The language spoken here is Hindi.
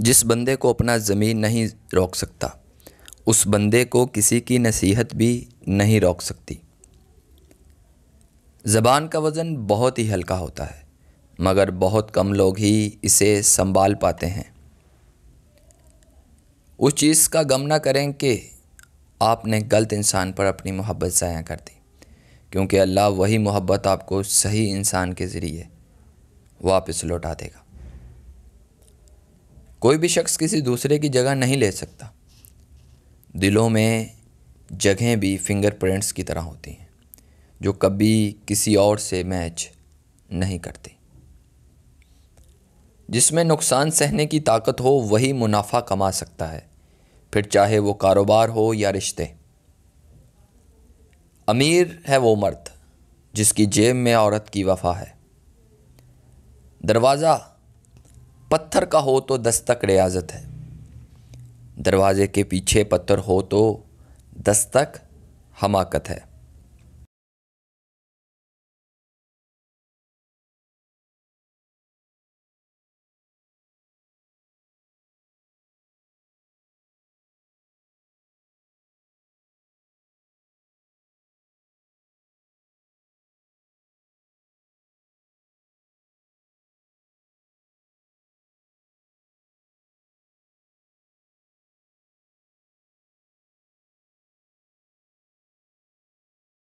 जिस बंदे को अपना ज़मीन नहीं रोक सकता उस बंदे को किसी की नसीहत भी नहीं रोक सकती ज़बान का वज़न बहुत ही हल्का होता है मगर बहुत कम लोग ही इसे संभाल पाते हैं उस चीज़ का गम ना करें कि आपने गलत इंसान पर अपनी मोहब्बत ज़ाया कर दी क्योंकि अल्लाह वही मोहब्बत आपको सही इंसान के ज़रिए वापस लौटा देगा कोई भी शख्स किसी दूसरे की जगह नहीं ले सकता दिलों में जगहें भी फिंगरप्रिंट्स की तरह होती हैं जो कभी किसी और से मैच नहीं करती जिसमें नुकसान सहने की ताकत हो वही मुनाफा कमा सकता है फिर चाहे वो कारोबार हो या रिश्ते अमीर है वो मर्द जिसकी जेब में औरत की वफा है दरवाज़ा पत्थर का हो तो दस्तक रियाजत है दरवाज़े के पीछे पत्थर हो तो दस्तक हमाकत है